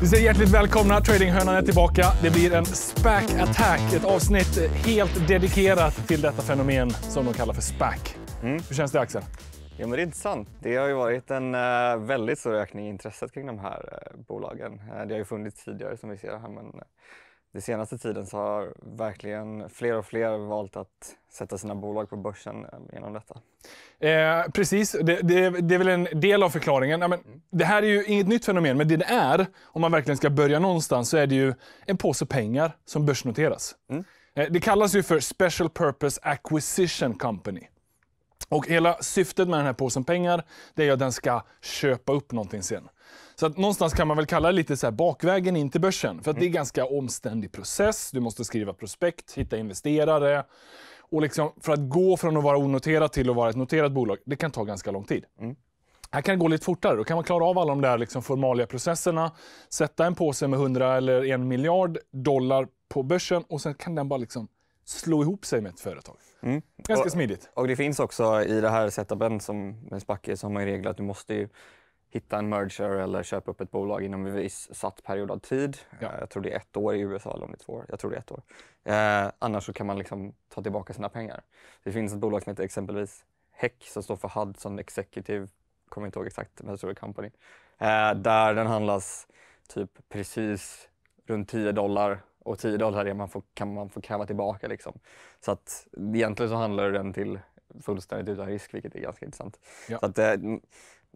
Vi säger hjärtligt välkomna. Tradinghörnan är tillbaka. Det blir en SPAC Attack. Ett avsnitt helt dedikerat till detta fenomen som de kallar för SPAC. Mm. Hur känns det Axel? Ja, men det är intressant. Det har ju varit en eh, väldigt stor ökning i intresset kring de här eh, bolagen. Eh, det har ju funnits tidigare som vi ser här men den senaste tiden så har verkligen fler och fler valt att sätta sina bolag på börsen eh, genom detta. Eh, precis, det, det, det, är väl en del av förklaringen. Ja, men, mm. det här är ju inget nytt fenomen, men det det är, om man verkligen ska börja någonstans, så är det ju en påse pengar som börsnoteras. Mm. Eh, det kallas ju för Special Purpose Acquisition Company. Och hela syftet med den här påsen pengar, det är ju att den ska köpa upp någonting sen. Så att någonstans kan man väl kalla det lite så här bakvägen in till börsen. För att det är mm. ganska omständig process. Du måste skriva prospekt, hitta investerare. Och liksom, för att gå från att vara onoterat till att vara ett noterat bolag, det kan ta ganska lång tid. Mm. Här kan det gå lite fortare. Då kan man klara av alla de där liksom formalia processerna, sätta en påse med 100 eller en miljard dollar på börsen och sen kan den bara liksom slå ihop sig med ett företag. Mm. Ganska och, smidigt. Och Det finns också i det här setupen som med Spacke så har man regler att du måste ju hitta en merger eller köpa upp ett bolag inom en viss satt period av tid. Ja. Eh, jag tror det är ett år i USA eller om det är två år. Jag tror det är ett år. Eh, annars så kan man liksom ta tillbaka sina pengar. Det finns ett bolag som heter exempelvis Heck som står för Hudson Executive, kommer inte ihåg exakt, men jag tror det är company. Eh, där den handlas typ precis runt 10 dollar och 10 dollar är det man får, kan man få kräva tillbaka. Liksom. Så att egentligen så handlar den till fullständigt utan risk, vilket är ganska intressant. Ja. Så att, eh,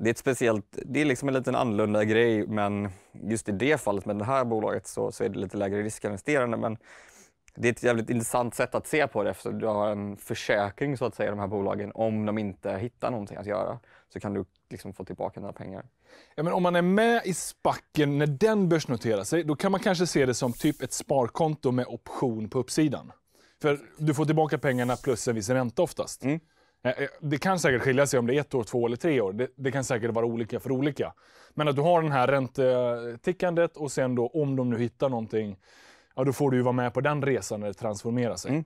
det är ett speciellt, det är liksom en liten annorlunda grej men just i det fallet med det här bolaget så, så är det lite lägre riskinvesterande. Men det är ett jävligt intressant sätt att se på det eftersom du har en försäkring så att säga i de här bolagen. Om de inte hittar någonting att göra så kan du liksom få tillbaka dina pengar. Ja, men om man är med i spacken när den börsnoterar sig, då kan man kanske se det som typ ett sparkonto med option på uppsidan. För du får tillbaka pengarna plus en viss ränta oftast. Mm. Eh, eh, det kan säkert skilja sig om det är ett år, två eller tre år. Det, det kan säkert vara olika för olika. Men att du har den här räntetickandet och sen då om de nu hittar någonting, ja då får du ju vara med på den resan när det transformerar sig. Mm.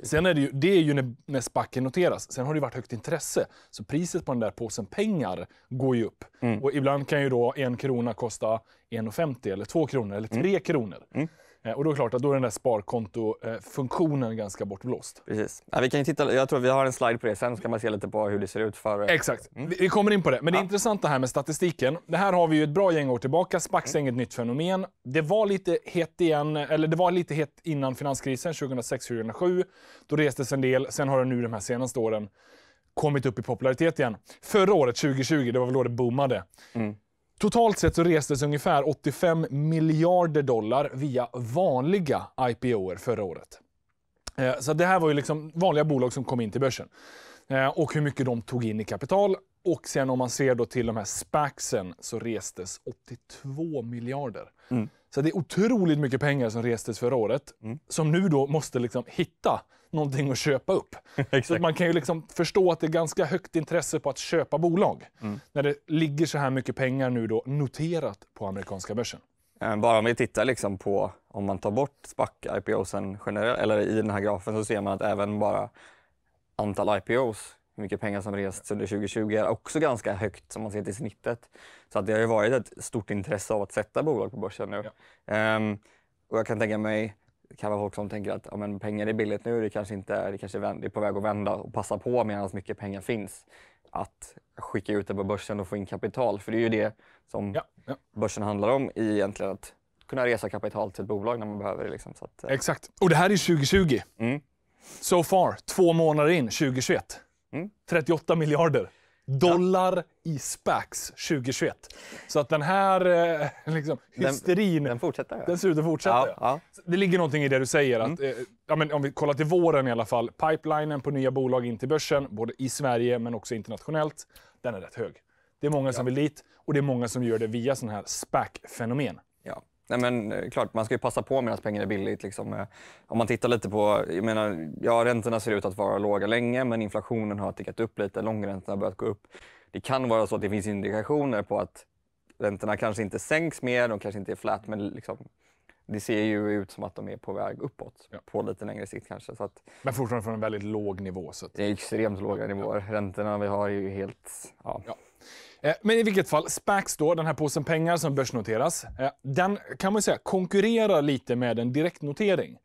Sen är det ju, det är ju när, när spacken noteras. Sen har det varit högt intresse. Så priset på den där påsen pengar går ju upp. Mm. Och ibland kan ju då en krona kosta 1,50 eller 2 kronor eller 3 mm. kronor. Mm. Eh, och då är det klart att då är den där sparkontofunktionen ganska bortblåst. Precis. Ja, vi kan titta, jag tror vi har en slide på det sen, så kan man se lite på hur det ser ut för... Exakt. Mm. Vi kommer in på det. Men det ja. intressant här med statistiken. Det här har vi ju ett bra gäng år tillbaka. Spax är mm. nytt fenomen. Det var lite hett igen, eller det var lite hett innan finanskrisen 2006-2007. Då restes en del. Sen har det nu de här senaste åren kommit upp i popularitet igen. Förra året, 2020, det var väl då det boomade. Mm. Totalt sett så restes ungefär 85 miljarder dollar via vanliga IPOer förra året. Eh, så det här var ju liksom vanliga bolag som kom in till börsen. Eh, och hur mycket de tog in i kapital. Och sen om man ser då till de här SPACsen så restes 82 miljarder. Mm. Så det är otroligt mycket pengar som restes förra året. Mm. Som nu då måste liksom hitta någonting att köpa upp. så man kan ju liksom förstå att det är ganska högt intresse på att köpa bolag. Mm. När det ligger så här mycket pengar nu då noterat på amerikanska börsen. Eh, bara om vi tittar liksom på, om man tar bort SPAC-IPOsen generellt, eller i den här grafen, så ser man att även bara antal IPOs, hur mycket pengar som rests under 2020, är också ganska högt som man ser till snittet. Så att det har ju varit ett stort intresse av att sätta bolag på börsen nu. Ja. Um, och jag kan tänka mig kan vara folk som tänker att ja, men pengar är billigt nu, det kanske, inte är, det kanske är, på väg att vända och passa på medan mycket pengar finns att skicka ut det på börsen och få in kapital. För det är ju det som ja, ja. börsen handlar om egentligen att kunna resa kapital till ett bolag när man behöver det. Liksom. Att, eh. Exakt. Och det här är 2020. Mm. So far, två månader in 2021. Mm. 38 miljarder dollar ja. i SPACs 2021. Så att den här eh, liksom, hysterin... Den, den fortsätter. Ja. Den ser ut att fortsätta. Ja, det ligger någonting i det du säger. Att, mm. eh, ja, men om vi kollar till våren i alla fall. Pipelinen på nya bolag in till börsen, både i Sverige men också internationellt, den är rätt hög. Det är många som vill dit och det är många som gör det via sådana här SPAC-fenomen. Nej, men eh, klart, man ska ju passa på medan pengar är billigt. Liksom. Eh, om man tittar lite på... Jag menar, ja, räntorna ser ut att vara låga länge, men inflationen har tickat upp lite. Långräntorna har börjat gå upp. Det kan vara så att det finns indikationer på att räntorna kanske inte sänks mer, de kanske inte är flat, men liksom, det ser ju ut som att de är på väg uppåt ja. på lite längre sikt kanske. Så att, men fortfarande från en väldigt låg nivå. Så att... Det är extremt låga nivåer. Ja. Räntorna vi har är ju helt... Ja. ja. Eh, men i vilket fall, SPACs, då, den här påsen pengar som börsnoteras, eh, den kan man säga konkurrerar lite med en direktnotering.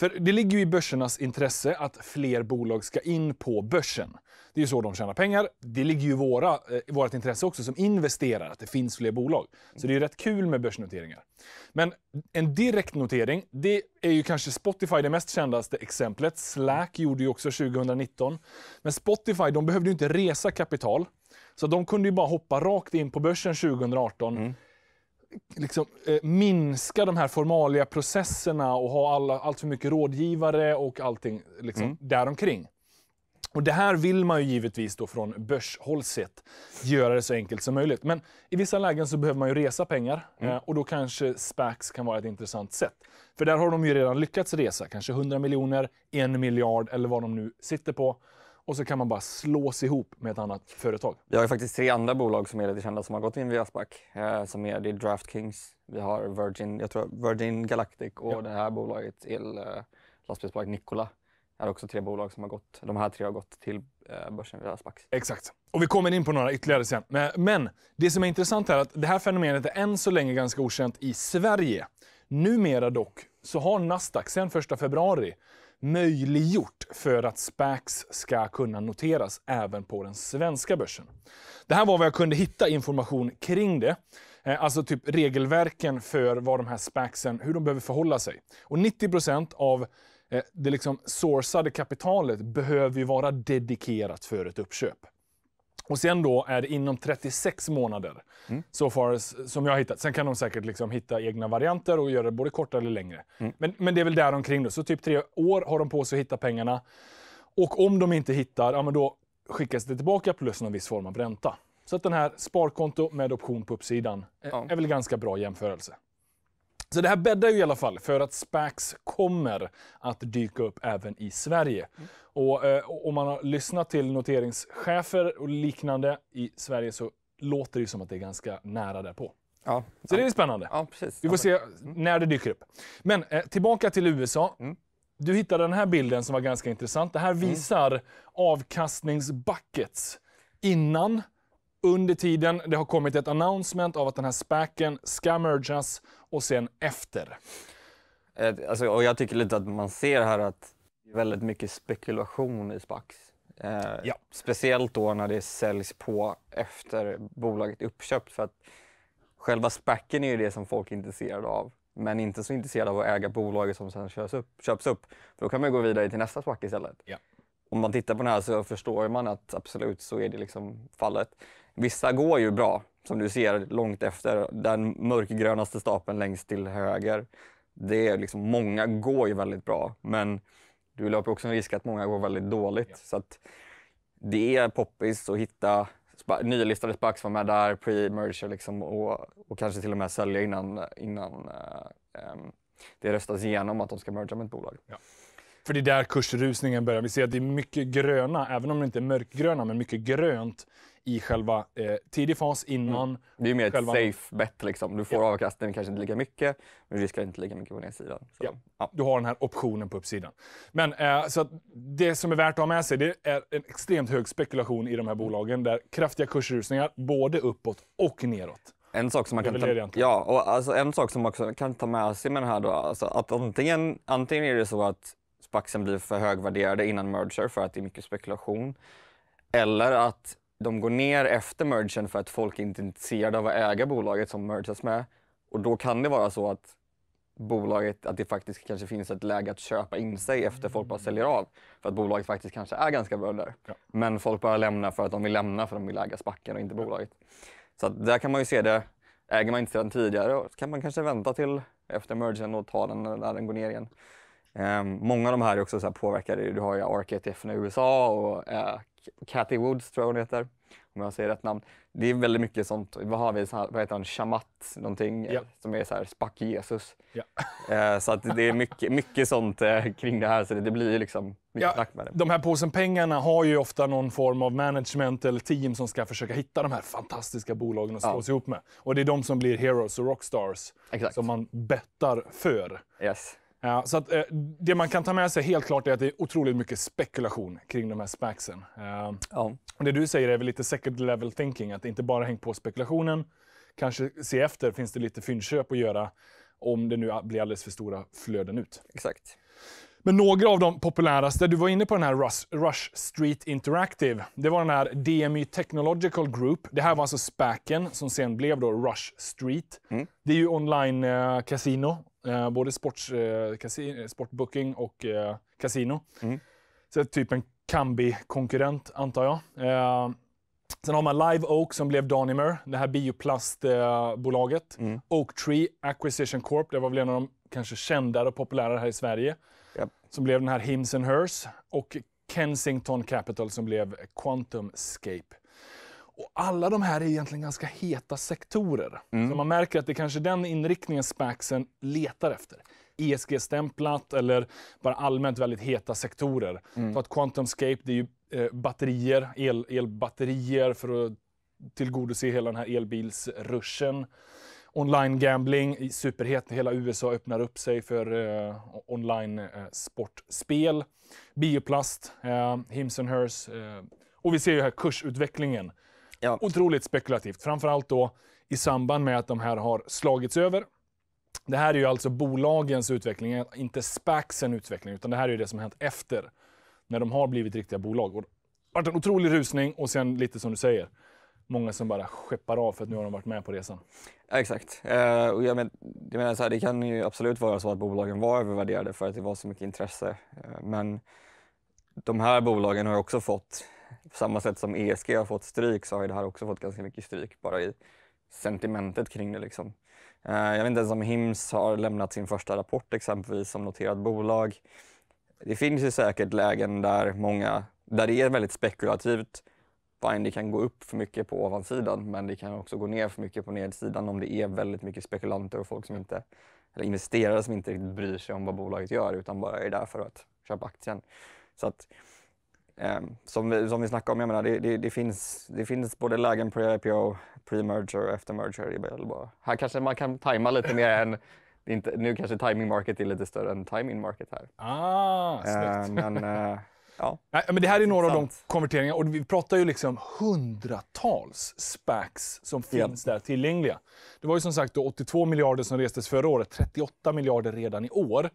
För det ligger ju i börsernas intresse att fler bolag ska in på börsen. Det är ju så de tjänar pengar. Det ligger ju i våra, eh, i vårt intresse också som investerare, att det finns fler bolag. Så det är ju rätt kul med börsnoteringar. Men en direktnotering, det är ju kanske Spotify det mest kändaste exemplet. Slack gjorde ju också 2019. Men Spotify, de behövde ju inte resa kapital. Så de kunde ju bara hoppa rakt in på börsen 2018. Mm. Liksom, eh, minska de här formalia processerna och ha alla, allt för mycket rådgivare och allting liksom, mm. däromkring. Och det här vill man ju givetvis då från börshåll sett göra det så enkelt som möjligt. Men i vissa lägen så behöver man ju resa pengar mm. Eh, och då kanske SPACs kan vara ett intressant sätt. För där har de ju redan lyckats resa, kanske 100 miljoner, 1 miljard eller vad de nu sitter på och så kan man bara slås ihop med ett annat företag. Vi har ju faktiskt tre andra bolag som är lite kända som har gått in via SPAC. Eh, som är, det är Draftkings, vi har Virgin, jag tror Virgin Galactic och ja. det här bolaget, el, eh, lastbilsbolaget Nikola. Det är också tre bolag som har gått, de här tre har gått till eh, börsen via SPAC. Exakt. Och vi kommer in på några ytterligare sen. Men det som är intressant är att det här fenomenet är än så länge ganska okänt i Sverige. Numera dock så har Nasdaq sedan 1 februari möjliggjort för att SPACs ska kunna noteras även på den svenska börsen. Det här var vad jag kunde hitta information kring det. Eh, alltså typ regelverken för vad de här SPACsen, hur de behöver förhålla sig. Och 90% av eh, det liksom sourcade kapitalet behöver ju vara dedikerat för ett uppköp. Och sen då är det inom 36 månader, mm. so far, som jag har hittat. Sen kan de säkert liksom hitta egna varianter och göra det både kortare eller längre. Mm. Men, men det är väl däromkring då. Så typ tre år har de på sig att hitta pengarna. Och om de inte hittar, ja, men då skickas det tillbaka plus någon viss form av ränta. Så att den här sparkonto med option på uppsidan eh, ja. är väl ganska bra jämförelse. Så det här bäddar ju i alla fall för att SPACs kommer att dyka upp även i Sverige. Mm. Och eh, om man har lyssnat till noteringschefer och liknande i Sverige så låter det som att det är ganska nära därpå. Ja. Så det är spännande. Ja, precis. Vi får se mm. när det dyker upp. Men eh, tillbaka till USA. Mm. Du hittade den här bilden som var ganska intressant. Det här mm. visar mm. avkastningsbuckets innan under tiden det har kommit ett announcement av att den här SPACen ska mergas och sen efter. Eh, alltså, och jag tycker lite att man ser här att det är väldigt mycket spekulation i SPACs. Eh, ja. Speciellt då när det säljs på efter bolaget uppköpt. För att själva SPACen är ju det som folk är intresserade av men inte så intresserade av att äga bolaget som sen köps upp. Köps upp. För då kan man gå vidare till nästa SPAC istället. Ja om man tittar på den här så förstår man att absolut så är det liksom fallet. Vissa går ju bra, som du ser långt efter den mörkgrönaste stapeln längst till höger. Det är liksom, många går ju väldigt bra, men du löper också en risk att många går väldigt dåligt. Ja. Så att det är poppis att hitta spa, nylistade SPACs som är där, pre-merger liksom, och, och kanske till och med sälja innan, innan äh, ähm, det röstas igenom att de ska merga med ett bolag. Ja. För det är där kursrusningen börjar. Vi ser att det är mycket gröna, även om det inte är mörkgröna, men mycket grönt i själva eh, tidig fas innan. Mm. Det är mer ett safe bet. Liksom. Du får ja. avkastningen kanske inte lika mycket, men du riskerar inte lika mycket på nedsidan. Så, ja. ja. Du har den här optionen på uppsidan. Men eh, så det som är värt att ha med sig, det är en extremt hög spekulation i de här bolagen där kraftiga kursrusningar både uppåt och neråt. En sak som man kan ta, ja, och alltså en sak som man också kan ta med sig med det här då, alltså att antingen, antingen är det så att Spaxen blir för högvärderade innan merger för att det är mycket spekulation. Eller att de går ner efter mergen för att folk är inte är intresserade av att äga bolaget som mergas med. Och då kan det vara så att bolaget, att det faktiskt kanske finns ett läge att köpa in sig efter folk bara säljer av. För att bolaget faktiskt kanske är ganska bra där. Ja. Men folk bara lämnar för att de vill lämna för att de vill äga spacken och inte bolaget. Så där kan man ju se det. Äger man inte sedan tidigare så kan man kanske vänta till efter mergen och ta den när den går ner igen. Um, många av de här är också så här påverkade. Du har ju RKTF i USA och uh, Cathy Woods tror jag hon heter, om jag säger rätt namn. Det är väldigt mycket sånt. Vad har vi? Så här, vad heter han? Shamat någonting yeah. som är så här Spack Jesus. Yeah. Uh, så att det är mycket, mycket sånt uh, kring det här så det, det blir ju liksom mycket ja, med det. De här påsen pengarna har ju ofta någon form av management eller team som ska försöka hitta de här fantastiska bolagen att slå ja. sig ihop med. Och det är de som blir heroes och rockstars Exakt. som man bettar för. Yes. Ja, så att, eh, det man kan ta med sig helt klart är att det är otroligt mycket spekulation kring de här SPACsen. Eh, ja. Det du säger är väl lite second level thinking, att inte bara häng på spekulationen. Kanske se efter, finns det lite fyndköp att göra om det nu blir alldeles för stora flöden ut? Exakt. Men några av de populäraste, du var inne på den här Rush, Rush Street Interactive. Det var den här DMI Technological Group. Det här var alltså SPACen som sen blev då Rush Street. Mm. Det är ju online eh, casino Eh, både sports, eh, kasi, eh, sportbooking och eh, kasino. Mm. Så typ en Kambi-konkurrent, antar jag. Eh, sen har man Live Oak som blev Danimer, det här bioplastbolaget. Mm. Oak Tree Acquisition Corp, det var väl en av de kanske kändare och populärare här i Sverige. Yep. Som blev den här Hims and Hers. Och Kensington Capital som blev Quantum Scape. Och alla de här är egentligen ganska heta sektorer. Mm. Så man märker att det är kanske är den inriktningen Spaxen letar efter. ESG-stämplat eller bara allmänt väldigt heta sektorer. Mm. Så att QuantumScape, det är ju eh, batterier, el, elbatterier för att tillgodose hela den här elbilsruschen. Online gambling, superhet. Hela USA öppnar upp sig för eh, online eh, sportspel. Bioplast, eh, hims and hers. Eh, och vi ser ju här kursutvecklingen Ja. Otroligt spekulativt, framförallt då i samband med att de här har slagits över. Det här är ju alltså bolagens utveckling, inte Spacsen utveckling, utan det här är ju det som hänt efter, när de har blivit riktiga bolag. Och det har varit en otrolig rusning och sen lite som du säger, många som bara skeppar av för att nu har de varit med på resan. Ja, exakt. Eh, och jag, men, jag menar så här, det kan ju absolut vara så att bolagen var övervärderade för att det var så mycket intresse. Eh, men de här bolagen har också fått på samma sätt som ESG har fått stryk så har ju det här också fått ganska mycket stryk bara i sentimentet kring det. Liksom. Eh, jag vet inte ens om Hims har lämnat sin första rapport exempelvis som noterat bolag. Det finns ju säkert lägen där, många, där det är väldigt spekulativt. Fine, det kan gå upp för mycket på ovansidan men det kan också gå ner för mycket på nedsidan om det är väldigt mycket spekulanter och folk som inte, eller investerare som inte riktigt bryr sig om vad bolaget gör utan bara är där för att köpa aktien. Så att, Ehm, som, vi, som vi snackade om, jag menar, det, det, det, finns, det finns både lägen pre-IPO, pre-merger och efter-merger Här kanske man kan tajma lite mer än inte, nu kanske timing market är lite större än timing market här. Ah, snyggt. Äh, men, äh, Ja. Nej, men det här är några Intressant. av de konverteringarna. Och vi pratar ju liksom hundratals SPACs som finns yep. där tillgängliga. Det var ju som sagt 82 miljarder som restes förra året, 38 miljarder redan i år.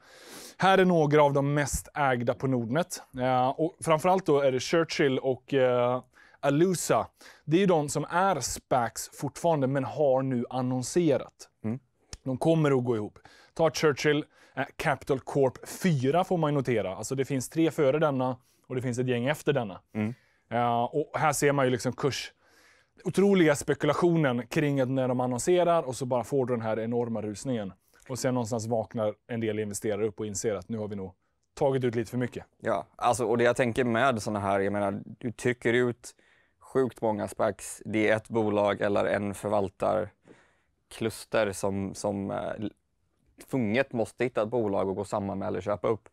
Här är några av de mest ägda på Nordnet. Eh, och framförallt då är det Churchill och eh, Alusa. Det är ju de som är SPACs fortfarande, men har nu annonserat. Mm. De kommer att gå ihop. Ta Churchill. Eh, Capital Corp 4 får man notera. Alltså det finns tre före denna och det finns ett gäng efter denna. Mm. Uh, och här ser man ju liksom kurs... Otroliga spekulationen kring att när de annonserar och så bara får du den här enorma rusningen. Och sen någonstans vaknar en del investerare upp och inser att nu har vi nog tagit ut lite för mycket. Ja, alltså, och det jag tänker med sådana här, jag menar, du trycker ut sjukt många SPACs. Det är ett bolag eller en förvaltarkluster som, som eh, tvunget måste hitta ett bolag och gå samman med eller köpa upp.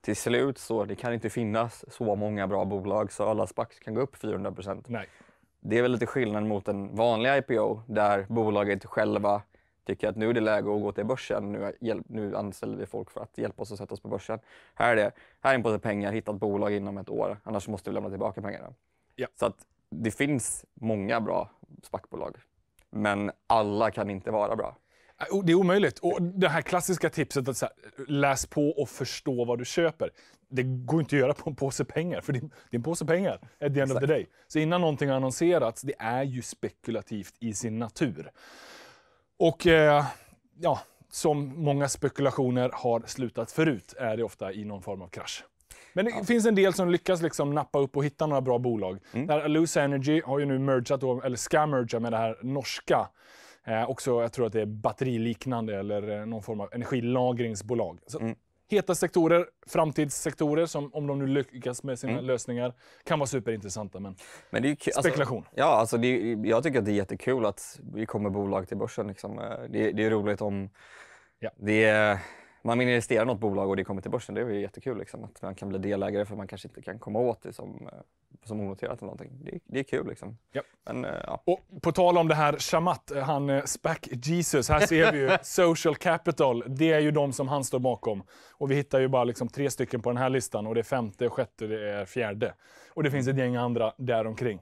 Till slut så det kan inte finnas så många bra bolag så alla SPACs kan gå upp 400 procent. Det är väl lite skillnad mot en vanlig IPO där bolaget själva tycker att nu är det läge att gå till börsen. Nu, hjälp, nu anställer vi folk för att hjälpa oss att sätta oss på börsen. Här är det. Här är en påse pengar. Hitta ett bolag inom ett år. Annars måste vi lämna tillbaka pengarna. Ja. Så att det finns många bra SPAC-bolag. Men alla kan inte vara bra. Äh, det är omöjligt. Och det här klassiska tipset att här, läs på och förstå vad du köper. Det går inte att göra på en påse pengar, för det är en påse pengar at the end of the day. Så innan någonting har annonserats, det är ju spekulativt i sin natur. Och eh, ja, som många spekulationer har slutat förut är det ofta i någon form av krasch. Men det ja. finns en del som lyckas liksom nappa upp och hitta några bra bolag. Mm. Där Loose Energy har ju nu mergeat, eller ska merga med det här norska Eh, också, jag tror att det är batteriliknande eller eh, någon form av energilagringsbolag. Så, mm. Heta sektorer, framtidssektorer som om de nu lyckas med sina mm. lösningar kan vara superintressanta. Men, men det är alltså, spekulation. Alltså, ja, alltså det är, jag tycker att det är jättekul att vi kommer bolag till börsen. Liksom. Eh, det, det är roligt om ja. det är man vill investera i något bolag och det kommer till börsen, det är ju jättekul. Liksom, att man kan bli delägare för man kanske inte kan komma åt det som, eh, som onoterat eller någonting. Det, det är kul. Liksom. Yep. Men, eh, ja. och på tal om det här Shamat, eh, han Spac Jesus, här ser vi ju Social Capital. Det är ju de som han står bakom. Och vi hittar ju bara liksom tre stycken på den här listan och det är femte, sjätte, det är fjärde. Och det finns ett gäng andra däromkring.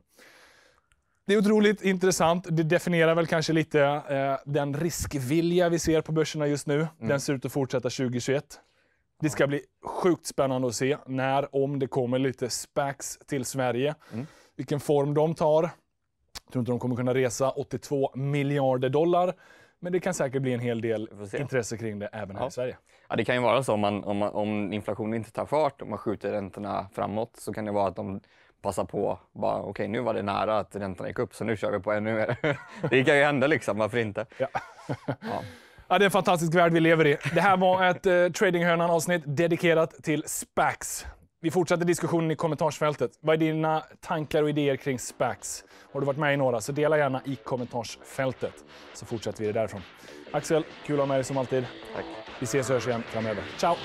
Det är otroligt intressant. Det definierar väl kanske lite eh, den riskvilja vi ser på börserna just nu. Mm. Den ser ut att fortsätta 2021. Det ska bli sjukt spännande att se när, om det kommer lite SPACs till Sverige. Mm. Vilken form de tar. Jag tror inte de kommer kunna resa 82 miljarder dollar. Men det kan säkert bli en hel del intresse kring det även här ja. i Sverige. Ja, det kan ju vara så om, man, om, om inflationen inte tar fart, om man skjuter räntorna framåt, så kan det vara att de passa på. Bara okej, okay, nu var det nära att räntan gick upp så nu kör vi på ännu mer. det kan ju hända liksom, varför inte? Ja. ja. ja det är en fantastisk värld vi lever i. Det här var ett eh, Tradinghörnan-avsnitt dedikerat till SPACs. Vi fortsätter diskussionen i kommentarsfältet. Vad är dina tankar och idéer kring SPACs? Har du varit med i några så dela gärna i kommentarsfältet så fortsätter vi det därifrån. Axel, kul att ha med dig som alltid. Tack. Vi ses och hörs igen framöver. Ciao!